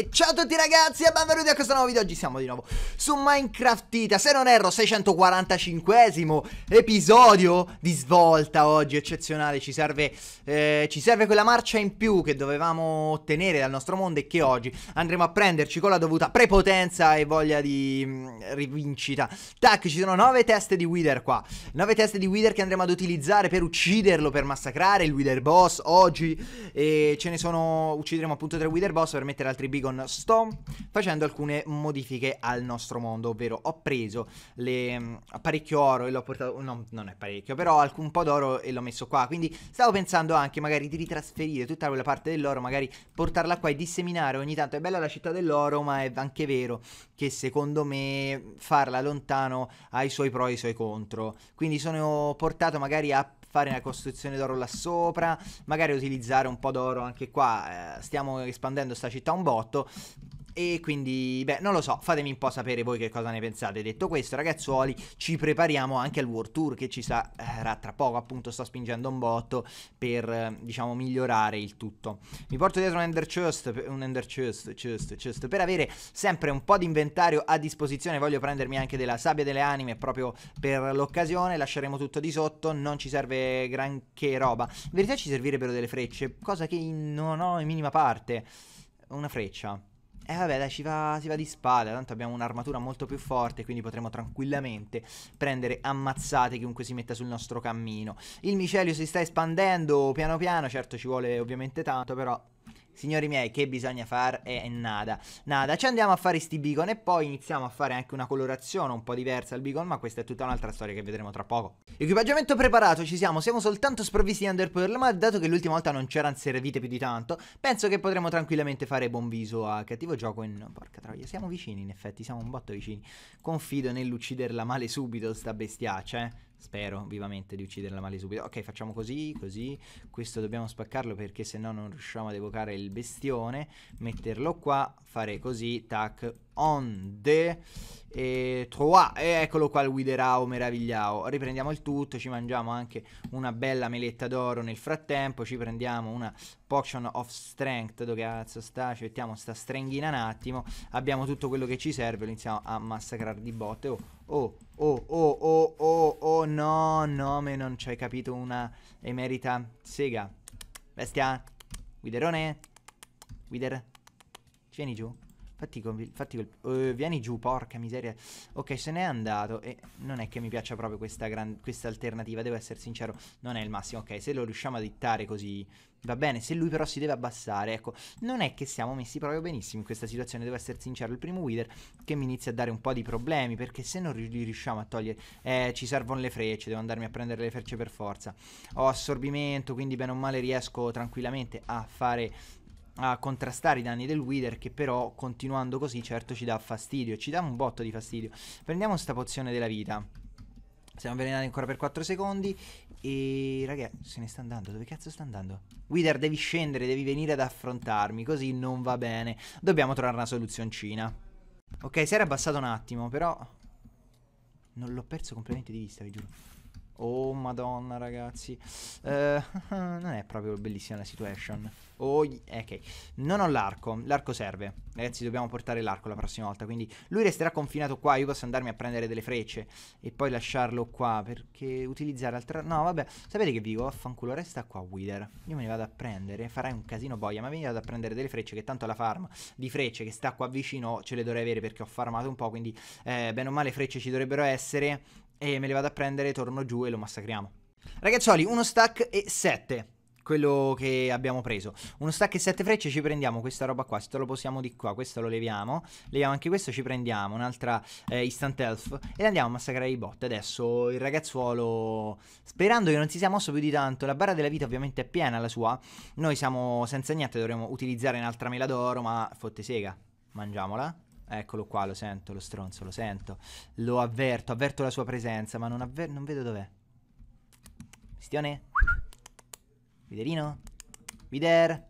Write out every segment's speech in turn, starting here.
E ciao a tutti ragazzi e benvenuti a questo nuovo video Oggi siamo di nuovo su Minecraftita Se non erro 645esimo episodio di svolta oggi Eccezionale ci serve, eh, ci serve quella marcia in più che dovevamo ottenere dal nostro mondo E che oggi andremo a prenderci con la dovuta prepotenza e voglia di mh, mm, rivincita Tac ci sono 9 teste di Wither qua 9 teste di Wither che andremo ad utilizzare per ucciderlo Per massacrare il Wither boss oggi E ce ne sono Uccideremo appunto 3 Wither boss per mettere altri bigon Polygon sto facendo alcune modifiche al nostro mondo, ovvero ho preso le, mm, parecchio oro e l'ho portato, no, non è parecchio, però alcun po' d'oro e l'ho messo qua, quindi stavo pensando anche magari di ritrasferire tutta quella parte dell'oro, magari portarla qua e disseminare ogni tanto, è bella la città dell'oro, ma è anche vero che secondo me farla lontano ha i suoi pro e i suoi contro, quindi sono portato magari a fare una costruzione d'oro là sopra, magari utilizzare un po' d'oro anche qua, eh, stiamo espandendo sta città un botto, e quindi, beh, non lo so, fatemi un po' sapere voi che cosa ne pensate. Detto questo, ragazzuoli, ci prepariamo anche al World Tour che ci sarà eh, tra poco, appunto sto spingendo un botto per, eh, diciamo, migliorare il tutto. Mi porto dietro un Ender Chest, un Ender Chest, Chest, Chest, per avere sempre un po' di inventario a disposizione. Voglio prendermi anche della sabbia delle anime proprio per l'occasione, lasceremo tutto di sotto, non ci serve granché roba. In verità ci servirebbero delle frecce, cosa che non ho in minima parte. Una freccia eh vabbè, dai, ci va, si va di spada, tanto abbiamo un'armatura molto più forte, quindi potremo tranquillamente prendere ammazzate chiunque si metta sul nostro cammino. Il micelio si sta espandendo piano piano, certo ci vuole ovviamente tanto, però Signori miei, che bisogna fare eh, è nada. Nada, ci andiamo a fare sti beacon e poi iniziamo a fare anche una colorazione un po' diversa al beacon, ma questa è tutta un'altra storia che vedremo tra poco. Equipaggiamento preparato, ci siamo, siamo soltanto sprovvisti di underpearl, ma dato che l'ultima volta non c'erano servite più di tanto, penso che potremo tranquillamente fare buon viso a cattivo gioco in... Porca troia, siamo vicini in effetti, siamo un botto vicini. Confido nell'ucciderla male subito sta bestiaccia, eh. Spero vivamente di ucciderla male subito. Ok, facciamo così, così. Questo dobbiamo spaccarlo perché se no non riusciamo ad evocare il bestione, metterlo qua, fare così, tac, on the, e trois, e eccolo qua il Widerau meravigliao. Riprendiamo il tutto, ci mangiamo anche una bella meletta d'oro nel frattempo, ci prendiamo una potion of strength, dove cazzo sta, ci mettiamo sta strenghina un attimo, abbiamo tutto quello che ci serve, lo iniziamo a massacrare di botte, oh, oh, oh, oh, oh, oh, oh, no, no, me non ci hai capito una emerita sega. Bestia, guiderone, Wither. Ci vieni giù? Fatti, con, fatti quel... Uh, vieni giù, porca miseria. Ok, se n'è andato. E non è che mi piaccia proprio questa, gran, questa alternativa, devo essere sincero. Non è il massimo. Ok, se lo riusciamo a dittare così Va bene, se lui però si deve abbassare, ecco, non è che siamo messi proprio benissimo in questa situazione, devo essere sincero, il primo Wither che mi inizia a dare un po' di problemi, perché se non li riusciamo a togliere, eh, ci servono le frecce, devo andarmi a prendere le frecce per forza. Ho assorbimento, quindi bene o male riesco tranquillamente a fare a contrastare i danni del Wither che però continuando così certo ci dà fastidio, ci dà un botto di fastidio. Prendiamo sta pozione della vita. Siamo avvelenati ancora per 4 secondi e ragazzi se ne sta andando, dove cazzo sta andando? Wither devi scendere, devi venire ad affrontarmi, così non va bene. Dobbiamo trovare una soluzioncina. Ok, si era abbassato un attimo, però non l'ho perso completamente di vista, vi giuro. Oh madonna ragazzi eh, Non è proprio bellissima la situation oh, eh, Ok Non ho l'arco L'arco serve Ragazzi dobbiamo portare l'arco la prossima volta Quindi lui resterà confinato qua Io posso andarmi a prendere delle frecce E poi lasciarlo qua Perché utilizzare altra No vabbè Sapete che vi dico Vaffanculo resta qua Wither Io me ne vado a prendere Farai un casino boia Ma me ne vado a prendere delle frecce Che tanto la farm di frecce Che sta qua vicino Ce le dovrei avere Perché ho farmato un po' Quindi eh, bene o male frecce ci dovrebbero essere e me li vado a prendere, torno giù e lo massacriamo. Ragazzoli, uno stack e sette. quello che abbiamo preso. Uno stack e sette frecce ci prendiamo questa roba qua, questo lo possiamo di qua, questo lo leviamo, leviamo anche questo, ci prendiamo un'altra eh, instant health e andiamo a massacrare i bot. Adesso il ragazzuolo, sperando che non si sia mosso più di tanto, la barra della vita ovviamente è piena la sua, noi siamo senza niente, dovremmo utilizzare un'altra mela d'oro, ma fotte sega, mangiamola. Eccolo qua, lo sento, lo stronzo, lo sento. Lo avverto, avverto la sua presenza, ma non, avver- non vedo dov'è. Stione? Viderino? Vider?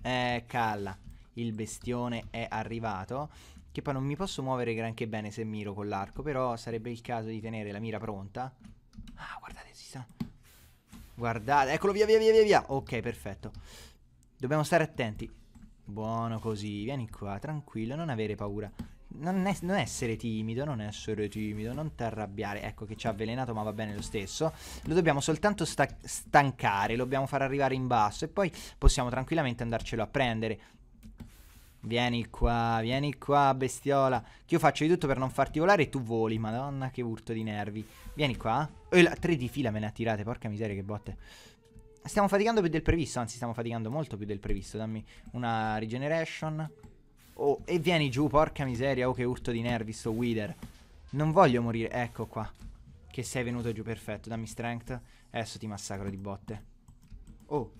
Eh, calla. Il bestione è arrivato. Che poi non mi posso muovere granché bene se miro con l'arco, però sarebbe il caso di tenere la mira pronta. Ah, guardate, si sta... Guardate, eccolo, via, via, via, via. Ok, perfetto. Dobbiamo stare attenti. Buono così, vieni qua, tranquillo, non avere paura. Non, es non, essere timido, non essere timido, non ti arrabbiare. Ecco che ci ha avvelenato, ma va bene lo stesso. Lo dobbiamo soltanto sta stancare, lo dobbiamo far arrivare in basso e poi possiamo tranquillamente andarcelo a prendere. Vieni qua, vieni qua, bestiola. Che io faccio di tutto per non farti volare e tu voli. Madonna, che urto di nervi. Vieni qua. E la, tre di fila me ne ha tirate, porca miseria, che botte. Stiamo faticando più del previsto, anzi stiamo faticando molto più del previsto. Dammi una regeneration. Oh, e vieni giù, porca miseria, oh che urto di nervi sto Wither. Non voglio morire, ecco qua. Che sei venuto giù, perfetto, dammi strength. Adesso ti massacro di botte. Oh,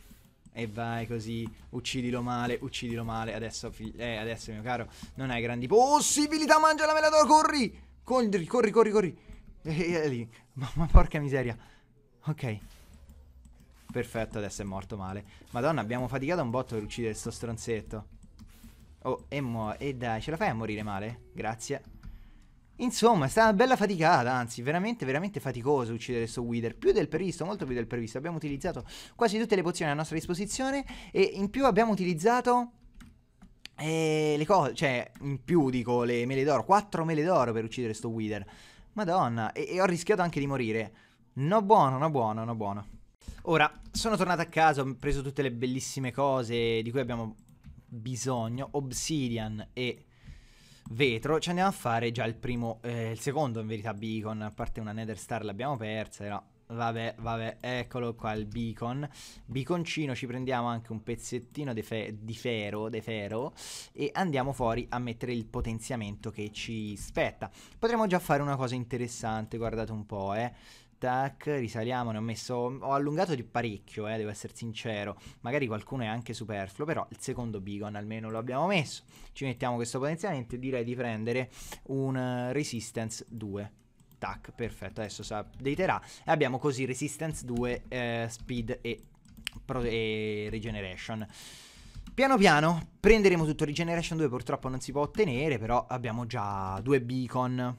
e vai così, uccidilo male, uccidilo male. Adesso, eh, adesso mio caro, non hai grandi possibilità, mangia la melatora, corri! Corri, corri, corri, corri. Eh, lì. Ma, ma porca miseria. Ok. Perfetto, adesso è morto male. Madonna, abbiamo faticato un botto per uccidere sto stronzetto. Oh, e, muore. e dai, ce la fai a morire male? Grazie. Insomma, è stata una bella faticata, anzi, veramente, veramente faticoso uccidere sto Wither. Più del previsto, molto più del previsto. Abbiamo utilizzato quasi tutte le pozioni a nostra disposizione e in più abbiamo utilizzato... E eh, le cose, cioè, in più dico le mele d'oro, 4 mele d'oro per uccidere sto Wither. Madonna, e, e ho rischiato anche di morire. No buono, no buono, no buono. Ora, sono tornato a casa, ho preso tutte le bellissime cose di cui abbiamo bisogno, Obsidian e vetro, ci andiamo a fare già il primo, eh, il secondo in verità beacon, a parte una nether star l'abbiamo persa, era... Vabbè, vabbè, eccolo qua il beacon Beaconcino, ci prendiamo anche un pezzettino di, fe fero, fero, E andiamo fuori a mettere il potenziamento che ci spetta Potremmo già fare una cosa interessante, guardate un po' eh tac, risaliamo, ne ho messo, ho allungato di parecchio, eh, devo essere sincero, magari qualcuno è anche superfluo, però il secondo beacon almeno lo abbiamo messo, ci mettiamo questo potenziamento e direi di prendere un eh, resistance 2. Tac, perfetto, adesso si updaterà e abbiamo così resistance 2, eh, speed e, e regeneration. Piano piano prenderemo tutto Regeneration 2, purtroppo non si può ottenere, però abbiamo già due beacon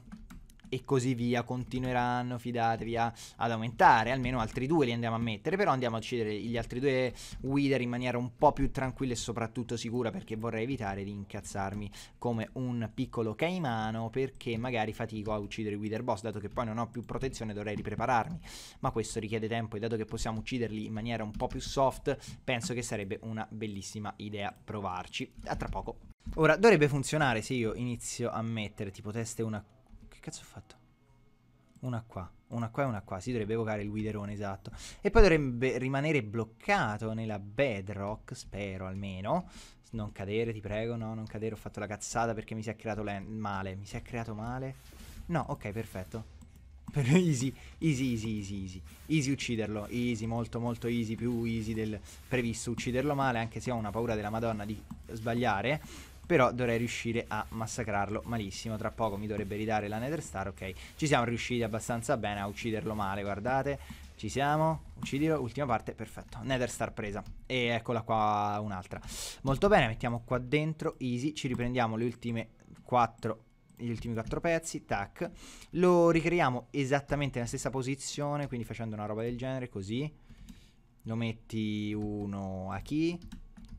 e così via, continueranno, fidatevi, a, ad aumentare, almeno altri due li andiamo a mettere, però andiamo a uccidere gli altri due Wither in maniera un po' più tranquilla e soprattutto sicura perché vorrei evitare di incazzarmi come un piccolo caimano perché magari fatico a uccidere i Wither boss, dato che poi non ho più protezione dovrei riprepararmi, ma questo richiede tempo e dato che possiamo ucciderli in maniera un po' più soft, penso che sarebbe una bellissima idea provarci. A tra poco. Ora, dovrebbe funzionare se io inizio a mettere tipo teste una cazzo ho fatto? Una qua, una qua e una qua, si dovrebbe evocare il guiderone, esatto. E poi dovrebbe rimanere bloccato nella bedrock, spero almeno. Non cadere, ti prego, no, non cadere, ho fatto la cazzata perché mi si è creato male. Mi si è creato male? No, ok, perfetto. Easy, easy, easy, easy, easy. Easy ucciderlo, easy, molto molto easy, più easy del previsto ucciderlo male, anche se ho una paura della madonna di sbagliare. Però dovrei riuscire a massacrarlo malissimo. Tra poco mi dovrebbe ridare la Nether Star. Ok, ci siamo riusciti abbastanza bene a ucciderlo male. Guardate, ci siamo. Uccidilo, ultima parte, perfetto. Nether Star presa. E eccola qua un'altra. Molto bene, mettiamo qua dentro. Easy, ci riprendiamo le ultime 4 gli ultimi quattro pezzi, tac, lo ricreiamo esattamente nella stessa posizione, quindi facendo una roba del genere, così, lo metti uno a chi,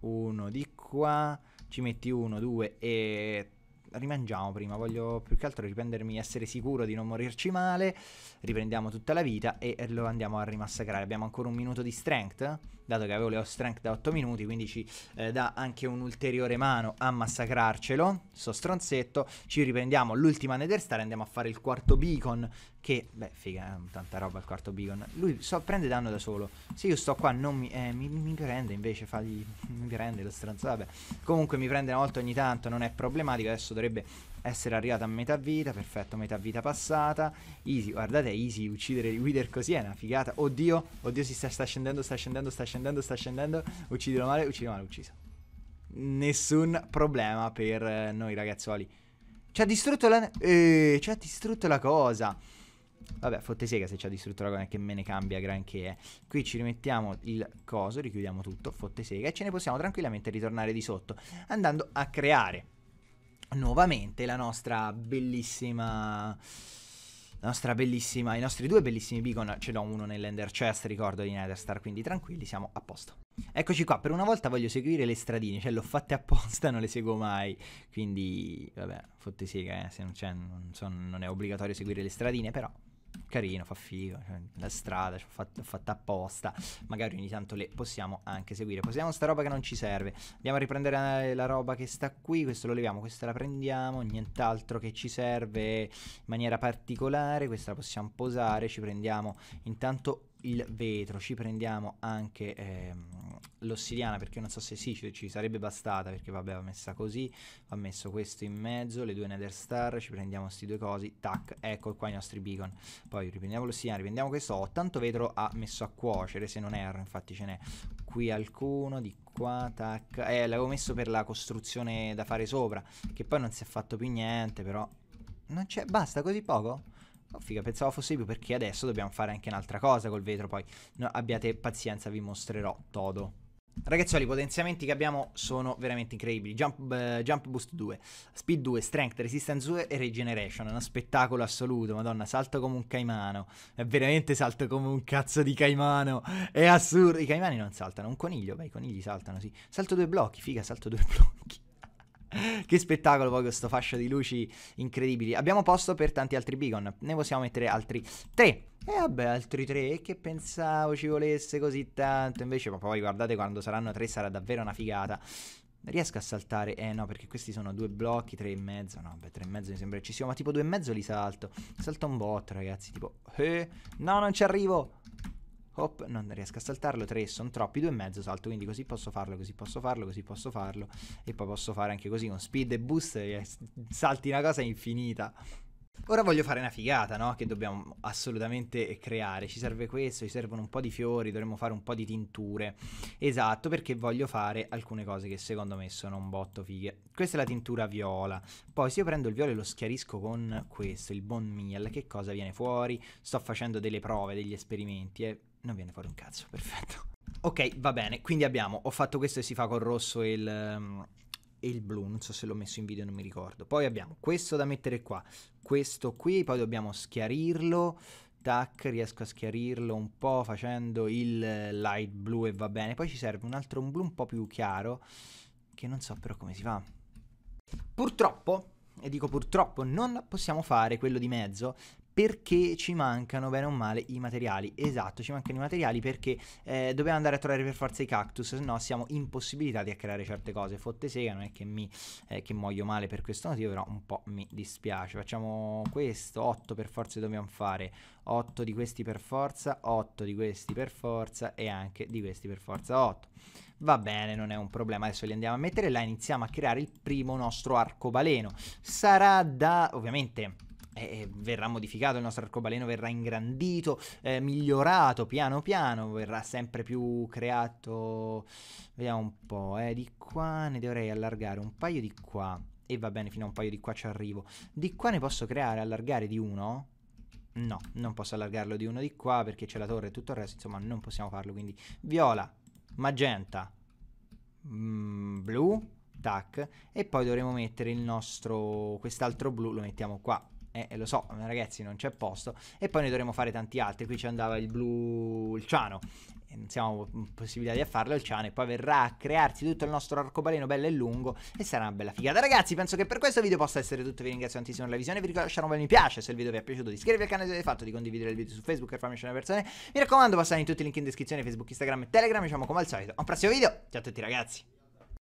uno di qua, ci metti uno, due e rimangiamo prima, voglio più che altro riprendermi, essere sicuro di non morirci male, riprendiamo tutta la vita e lo andiamo a rimassacrare. Abbiamo ancora un minuto di strength, dato che avevo le strength da 8 minuti, quindi ci eh, dà anche un'ulteriore mano a massacrarcelo, sto stronzetto, ci riprendiamo l'ultima Netherstare, andiamo a fare il quarto beacon, che, beh, figa, eh, tanta roba il quarto beacon. Lui so, prende danno da solo, se io sto qua non mi, eh, mi, mi prende invece, fagli, mi prende lo stronzo, vabbè. Comunque mi prende una volta ogni tanto, non è problematico, adesso dovrebbe essere arrivata a metà vita, perfetto, metà vita passata. Easy, guardate, è easy uccidere il Wither così, è una figata. Oddio, oddio, si sta, sta scendendo, sta scendendo, sta scendendo, sta scendendo. Uccidilo male, uccidilo male, ucciso. Nessun problema per eh, noi ragazzuoli. Ci ha distrutto la... Eh, ci ha distrutto la cosa. Vabbè, fotte sega se ci ha distrutto la cosa che me ne cambia granché. Eh. Qui ci rimettiamo il coso, richiudiamo tutto, fotte sega, e ce ne possiamo tranquillamente ritornare di sotto, andando a creare nuovamente la nostra bellissima... La nostra bellissima, i nostri due bellissimi beacon, ce l'ho uno nell'Ender Chest, ricordo di Netherstar, quindi tranquilli, siamo a posto. Eccoci qua, per una volta voglio seguire le stradine, cioè l'ho fatte apposta, non le seguo mai, quindi vabbè, fotte sega, eh, se non c'è, non, so, non è obbligatorio seguire le stradine, però carino, fa figo, cioè, la strada, cioè, fatta, fatta apposta, magari ogni tanto le possiamo anche seguire. Posiamo sta roba che non ci serve, andiamo a riprendere eh, la roba che sta qui, questo lo leviamo, questa la prendiamo, nient'altro che ci serve in maniera particolare, questa la possiamo posare, ci prendiamo intanto il vetro, ci prendiamo anche... Ehm, l'ossidiana perché non so se sì ci, ci sarebbe bastata perché vabbè va messa così va messo questo in mezzo le due nether star ci prendiamo questi due cosi tac ecco qua i nostri beacon poi riprendiamo l'ossidiana riprendiamo questo ho tanto vetro ha messo a cuocere se non erro infatti ce n'è qui alcuno di qua tac eh l'avevo messo per la costruzione da fare sopra che poi non si è fatto più niente però non c'è basta così poco oh, figa, pensavo fosse di più perché adesso dobbiamo fare anche un'altra cosa col vetro, poi no, abbiate pazienza, vi mostrerò todo. Ragazzuoli, i potenziamenti che abbiamo sono veramente incredibili. Jump, eh, Jump, Boost 2, Speed 2, Strength, Resistance 2 e Regeneration. uno spettacolo assoluto, madonna, salto come un caimano. È veramente salto come un cazzo di caimano. È assurdo. I caimani non saltano, un coniglio, beh, i conigli saltano, sì. Salto due blocchi, figa, salto due blocchi che spettacolo poi questo fascio di luci incredibili. Abbiamo posto per tanti altri beacon, ne possiamo mettere altri tre. E eh vabbè, altri tre, che pensavo ci volesse così tanto. Invece ma poi guardate quando saranno tre sarà davvero una figata. Riesco a saltare? Eh no, perché questi sono due blocchi, tre e mezzo. No, beh, tre e mezzo mi sembra eccessivo, ma tipo due e mezzo li salto. Salto un bot, ragazzi, tipo... Eh, no, non ci arrivo! hop, non riesco a saltarlo, 3 sono troppi, 2 e mezzo salto, quindi così posso farlo, così posso farlo, così posso farlo, e poi posso fare anche così con speed e boost, e salti una cosa infinita. Ora voglio fare una figata, no? Che dobbiamo assolutamente creare. Ci serve questo, ci servono un po' di fiori, dovremmo fare un po' di tinture. Esatto, perché voglio fare alcune cose che secondo me sono un botto fighe. Questa è la tintura viola. Poi se io prendo il viola e lo schiarisco con questo, il bon meal, che cosa viene fuori? Sto facendo delle prove, degli esperimenti, eh non viene fuori un cazzo, perfetto. Ok, va bene, quindi abbiamo, ho fatto questo e si fa col rosso e il, um, il blu, non so se l'ho messo in video, non mi ricordo. Poi abbiamo questo da mettere qua, questo qui, poi dobbiamo schiarirlo, tac, riesco a schiarirlo un po' facendo il light blu e va bene. Poi ci serve un altro un blu un po' più chiaro, che non so però come si fa. Purtroppo, e dico purtroppo, non possiamo fare quello di mezzo perché ci mancano bene o male i materiali. Esatto, ci mancano i materiali perché eh, dobbiamo andare a trovare per forza i cactus, se no siamo impossibilitati a creare certe cose. Fotte sega, non è che mi eh, che muoio male per questo motivo, però un po' mi dispiace. Facciamo questo, 8 per forza dobbiamo fare, 8 di questi per forza, 8 di questi per forza e anche di questi per forza 8. Va bene, non è un problema, adesso li andiamo a mettere là, iniziamo a creare il primo nostro arcobaleno. Sarà da, ovviamente eh, eh, verrà modificato, il nostro arcobaleno verrà ingrandito, eh, migliorato piano piano, verrà sempre più creato. Vediamo un po', eh, di qua ne dovrei allargare un paio di qua. E va bene, fino a un paio di qua ci arrivo. Di qua ne posso creare, allargare di uno? No, non posso allargarlo di uno di qua perché c'è la torre e tutto il resto, insomma non possiamo farlo, quindi viola, magenta, mm, blu, tac, e poi dovremo mettere il nostro, quest'altro blu lo mettiamo qua, eh, eh, lo so, ragazzi, non c'è posto. E poi ne dovremo fare tanti altri. Qui ci andava il blu, il ciano. Non siamo possibilità di farlo il ciano e poi verrà a crearsi tutto il nostro arcobaleno bello e lungo e sarà una bella figata ragazzi penso che per questo video possa essere tutto vi ringrazio tantissimo per la visione vi ricordo di lasciare un bel mi piace se il video vi è piaciuto di iscrivervi al canale se avete fatto di condividere il video su facebook e farmi le persone mi raccomando passate in tutti i link in descrizione facebook instagram e telegram diciamo come al solito a un prossimo video ciao a tutti ragazzi